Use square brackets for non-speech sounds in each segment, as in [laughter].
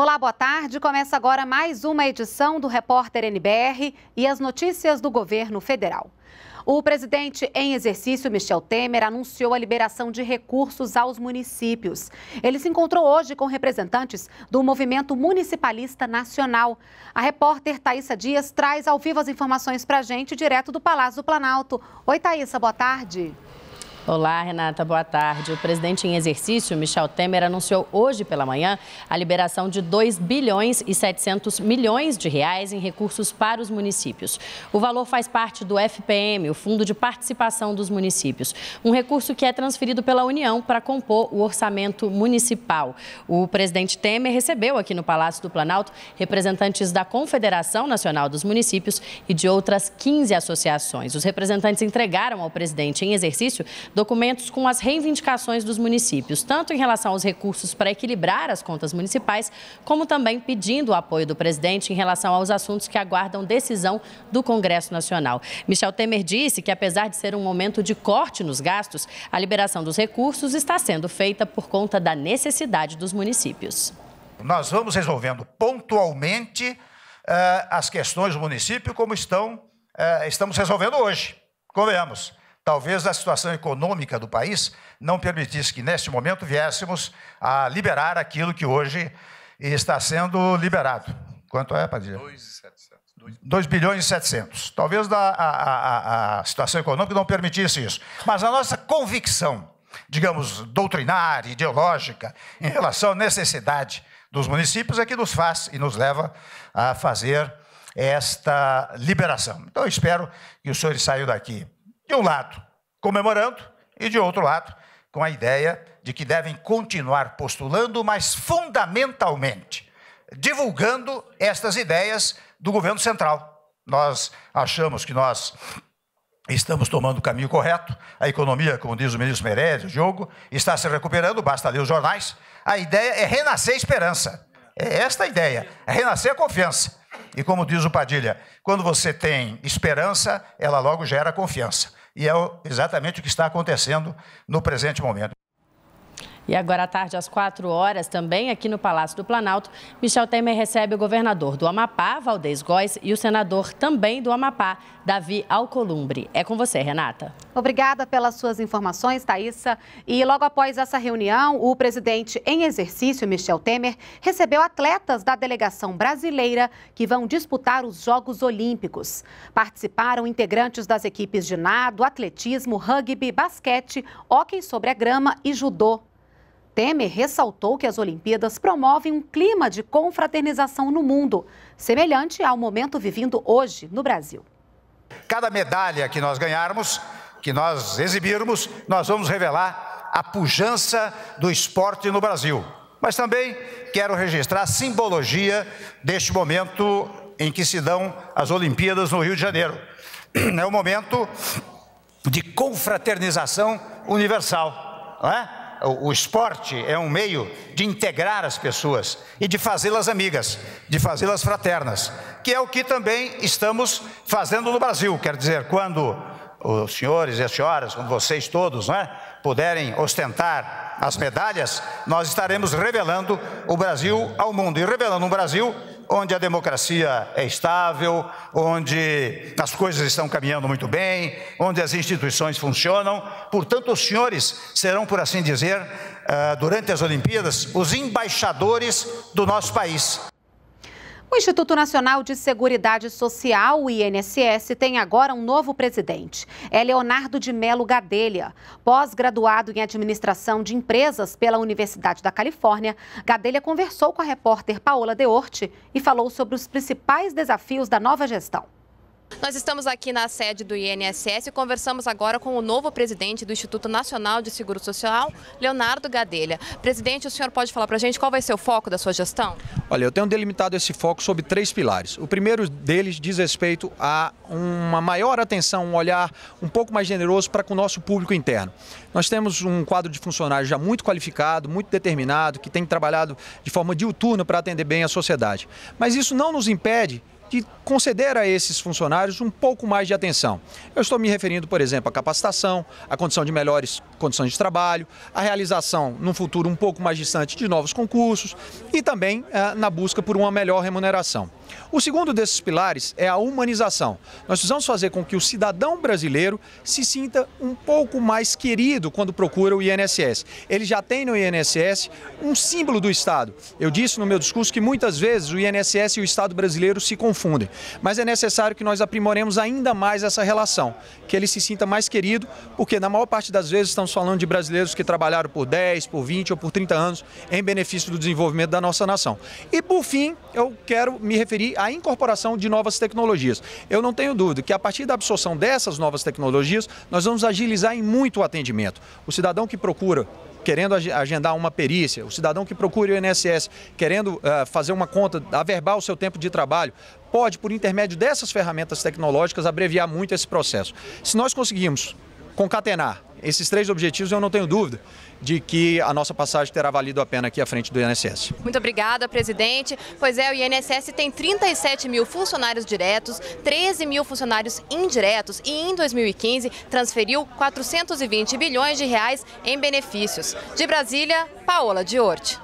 Olá, boa tarde. Começa agora mais uma edição do Repórter NBR e as notícias do governo federal. O presidente em exercício, Michel Temer, anunciou a liberação de recursos aos municípios. Ele se encontrou hoje com representantes do Movimento Municipalista Nacional. A repórter Thaisa Dias traz ao vivo as informações para a gente, direto do Palácio do Planalto. Oi, Thaisa, boa tarde. Boa tarde. Olá, Renata, boa tarde. O presidente em exercício, Michel Temer, anunciou hoje pela manhã a liberação de 2 bilhões e 700 milhões de reais em recursos para os municípios. O valor faz parte do FPM, o Fundo de Participação dos Municípios, um recurso que é transferido pela União para compor o orçamento municipal. O presidente Temer recebeu aqui no Palácio do Planalto representantes da Confederação Nacional dos Municípios e de outras 15 associações. Os representantes entregaram ao presidente em exercício documentos com as reivindicações dos municípios, tanto em relação aos recursos para equilibrar as contas municipais, como também pedindo o apoio do presidente em relação aos assuntos que aguardam decisão do Congresso Nacional. Michel Temer disse que, apesar de ser um momento de corte nos gastos, a liberação dos recursos está sendo feita por conta da necessidade dos municípios. Nós vamos resolvendo pontualmente uh, as questões do município como estão, uh, estamos resolvendo hoje. Convenhamos. Talvez a situação econômica do país não permitisse que, neste momento, viéssemos a liberar aquilo que hoje está sendo liberado. Quanto é, Padilha? 2,700. 2 bilhões e 700. Talvez a, a, a, a situação econômica não permitisse isso. Mas a nossa convicção, digamos, doutrinária, ideológica, em relação à necessidade dos municípios é que nos faz e nos leva a fazer esta liberação. Então, eu espero que os senhores saiam daqui de um lado, comemorando, e de outro lado, com a ideia de que devem continuar postulando, mas fundamentalmente divulgando estas ideias do governo central. Nós achamos que nós estamos tomando o caminho correto. A economia, como diz o ministro Meirelles, o Diogo, está se recuperando, basta ler os jornais. A ideia é renascer a esperança. É esta a ideia, é renascer a confiança. E como diz o Padilha, quando você tem esperança, ela logo gera confiança. E é exatamente o que está acontecendo no presente momento. E agora à tarde, às 4 horas, também aqui no Palácio do Planalto, Michel Temer recebe o governador do Amapá, Valdez Góes, e o senador também do Amapá, Davi Alcolumbre. É com você, Renata. Obrigada pelas suas informações, Thaisa. E logo após essa reunião, o presidente em exercício, Michel Temer, recebeu atletas da delegação brasileira que vão disputar os Jogos Olímpicos. Participaram integrantes das equipes de nado, atletismo, rugby, basquete, hóquei sobre a grama e judô. Temer ressaltou que as Olimpíadas promovem um clima de confraternização no mundo, semelhante ao momento vivido hoje no Brasil. Cada medalha que nós ganharmos, que nós exibirmos, nós vamos revelar a pujança do esporte no Brasil. Mas também quero registrar a simbologia deste momento em que se dão as Olimpíadas no Rio de Janeiro. [clears throat] É um momento de confraternização universal, não é? o, o esporte é um meio de integrar as pessoas e de fazê-las amigas, de fazê-las fraternas, que é o que também estamos fazendo no Brasil. Quer dizer, quando os senhores e as senhoras, vocês todos, é, puderem ostentar as medalhas, nós estaremos revelando o Brasil ao mundo e revelando um Brasil onde a democracia é estável, onde as coisas estão caminhando muito bem, onde as instituições funcionam. Portanto, os senhores serão, por assim dizer, eh, durante as Olimpíadas, os embaixadores do nosso país. O Instituto Nacional de Seguridade Social, o INSS, tem agora um novo presidente. É Leonardo de Melo Gadelha. Pós-graduado em Administração de Empresas pela Universidade da Califórnia, Gadelha conversou com a repórter Paola Deorte e falou sobre os principais desafios da nova gestão. Nós estamos aqui na sede do INSS e conversamos agora com o novo presidente do Instituto Nacional de Seguro Social, Leonardo Gadelha. Presidente, o senhor pode falar para a gente qual vai ser o foco da sua gestão? Olha, eu tenho delimitado esse foco sobre três pilares. O primeiro deles diz respeito a uma maior atenção, um olhar um pouco mais generoso para com o nosso público interno. Nós temos um quadro de funcionários já muito qualificado, muito determinado, que tem trabalhado de forma diuturna para atender bem a sociedade. Mas isso não nos impede de conceder a esses funcionários um pouco mais de atenção. Eu estou me referindo, por exemplo, à capacitação, à condição de melhores condições de trabalho, à realização, num futuro um pouco mais distante, de novos concursos e também eh, na busca por uma melhor remuneração. O segundo desses pilares é a humanização. Nós precisamos fazer com que o cidadão brasileiro se sinta um pouco mais querido quando procura o INSS. Ele já tem no INSS um símbolo do Estado. Eu disse no meu discurso que muitas vezes o INSS e o Estado brasileiro se confundem, mas é necessário que nós aprimoremos ainda mais essa relação, que ele se sinta mais querido, porque na maior parte das vezes estamos falando de brasileiros que trabalharam por 10, por 20 ou por 30 anos em benefício do desenvolvimento da nossa nação. E por fim, eu quero me referir conferir a incorporação de novas tecnologias. Eu não tenho dúvida que a partir da absorção dessas novas tecnologias, nós vamos agilizar em muito o atendimento. O cidadão que procura querendo agendar uma perícia, o cidadão que procura o INSS querendo uh, fazer uma conta, averbar o seu tempo de trabalho, pode, por intermédio dessas ferramentas tecnológicas, abreviar muito esse processo. Se nós conseguirmos concatenar esses três objetivos eu não tenho dúvida de que a nossa passagem terá valido a pena aqui à frente do INSS. Muito obrigada, presidente. Pois é, o INSS tem 37 mil funcionários diretos, 13 mil funcionários indiretos e em 2015 transferiu 420 bilhões de reais em benefícios. De Brasília, Paola Diorte.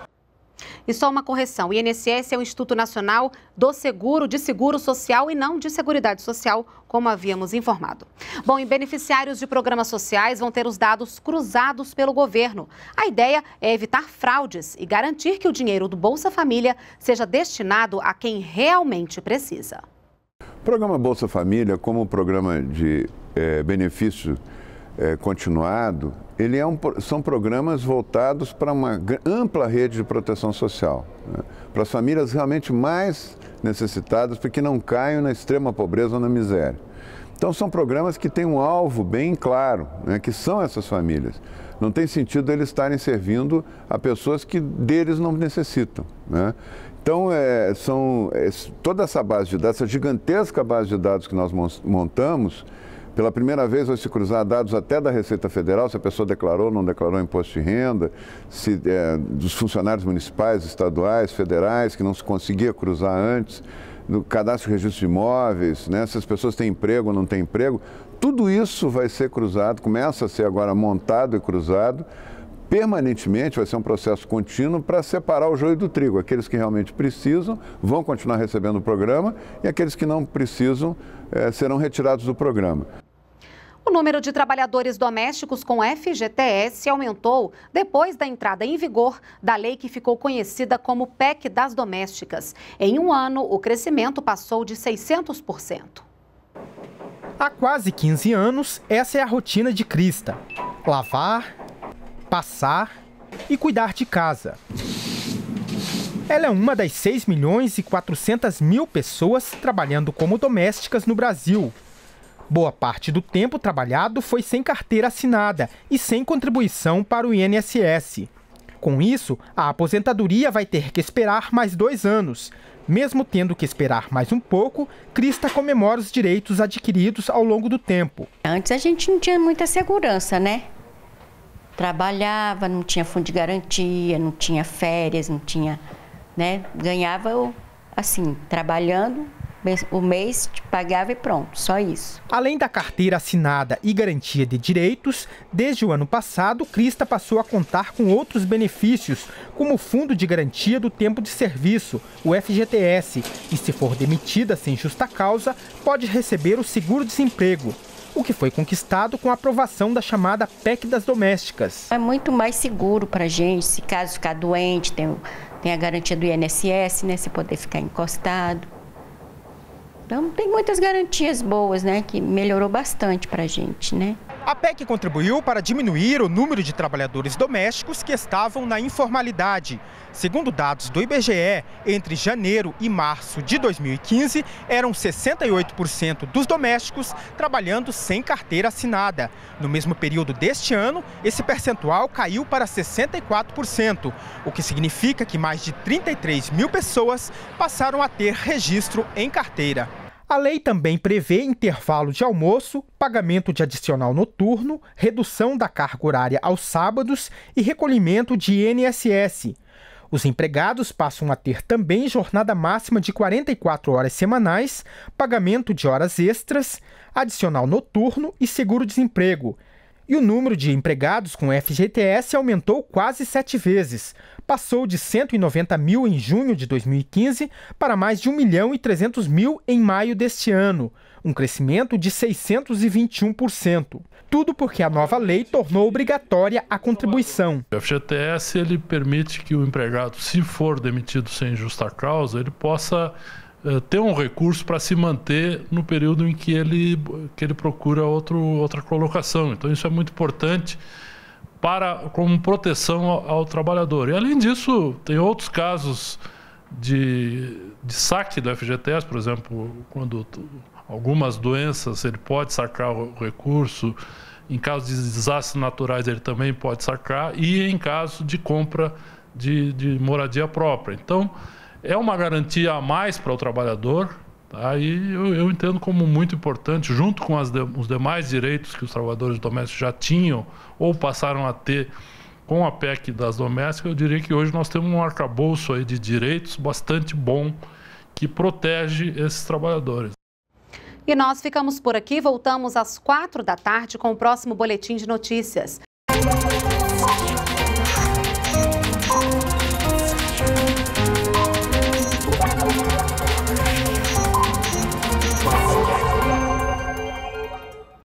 E só uma correção: o INSS é o Instituto Nacional do Seguro, de Seguro Social e não de Seguridade Social, como havíamos informado. Bom, e beneficiários de programas sociais vão ter os dados cruzados pelo governo. A ideia é evitar fraudes e garantir que o dinheiro do Bolsa Família seja destinado a quem realmente precisa. O programa Bolsa Família, como um programa de é, benefício é, continuado, ele é um, são programas voltados para uma ampla rede de proteção social, né? para as famílias realmente mais necessitadas, porque não caiam na extrema pobreza ou na miséria. Então são programas que têm um alvo bem claro, né? que são essas famílias. Não tem sentido eles estarem servindo a pessoas que deles não necessitam. Né? Então, é, são, é, toda essa base de dados, essa gigantesca base de dados que nós montamos, pela primeira vez vai se cruzar dados até da Receita Federal, se a pessoa declarou ou não declarou imposto de renda, se, é, dos funcionários municipais, estaduais, federais, que não se conseguia cruzar antes, do cadastro de registro de imóveis, né, se as pessoas têm emprego ou não têm emprego. Tudo isso vai ser cruzado, começa a ser agora montado e cruzado permanentemente, vai ser um processo contínuo para separar o joio do trigo. Aqueles que realmente precisam vão continuar recebendo o programa e aqueles que não precisam é, serão retirados do programa. O número de trabalhadores domésticos com FGTS aumentou depois da entrada em vigor da lei que ficou conhecida como PEC das Domésticas. Em um ano, o crescimento passou de 600%. Há quase 15 anos, essa é a rotina de Crista: lavar, passar e cuidar de casa. Ela é uma das 6 milhões e 400 mil pessoas trabalhando como domésticas no Brasil Boa parte do tempo trabalhado foi sem carteira assinada e sem contribuição para o INSS. Com isso, a aposentadoria vai ter que esperar mais dois anos. Mesmo tendo que esperar mais um pouco, Crista comemora os direitos adquiridos ao longo do tempo. Antes a gente não tinha muita segurança, né? Trabalhava, não tinha fundo de garantia, não tinha férias, não tinha. Né? Ganhava assim, trabalhando o mês pagava e pronto, só isso. Além da carteira assinada e garantia de direitos, desde o ano passado, Crista passou a contar com outros benefícios, como o Fundo de Garantia do Tempo de Serviço, o FGTS, e se for demitida sem justa causa, pode receber o seguro-desemprego o que foi conquistado com a aprovação da chamada PEC das domésticas. É muito mais seguro para a gente, se caso ficar doente, tem, tem a garantia do INSS, né, se poder ficar encostado. Então tem muitas garantias boas, né? Que melhorou bastante para a gente, né? A PEC contribuiu para diminuir o número de trabalhadores domésticos que estavam na informalidade. Segundo dados do IBGE, entre janeiro e março de 2015, eram 68% dos domésticos trabalhando sem carteira assinada. No mesmo período deste ano, esse percentual caiu para 64%, o que significa que mais de 33 mil pessoas passaram a ter registro em carteira. A lei também prevê intervalo de almoço, pagamento de adicional noturno, redução da carga horária aos sábados e recolhimento de INSS. Os empregados passam a ter também jornada máxima de 44 horas semanais, pagamento de horas extras, adicional noturno e seguro-desemprego. E o número de empregados com FGTS aumentou quase sete vezes. Passou de 190 mil em junho de 2015 para mais de 1 milhão e 300 mil em maio deste ano, um crescimento de 621%. Tudo porque a nova lei tornou obrigatória a contribuição. O FGTS ele permite que o empregado, se for demitido sem justa causa, ele possa eh, ter um recurso para se manter no período em que ele, que ele procura outro, outra colocação. Então, isso é muito importante para como proteção ao, ao trabalhador. E, além disso, tem outros casos de, de saque do FGTS, por exemplo, quando algumas doenças ele pode sacar o recurso, em caso de desastres naturais ele também pode sacar, e em caso de compra de, de moradia própria. Então, é uma garantia a mais para o trabalhador. Aí tá? eu, eu, entendo como muito importante, junto com de, os demais direitos que os trabalhadores domésticos já tinham ou passaram a ter com a PEC das domésticas, eu diria que hoje nós temos um arcabouço aí de direitos bastante bom que protege esses trabalhadores. E nós ficamos por aqui, voltamos às quatro da tarde com o próximo Boletim de Notícias.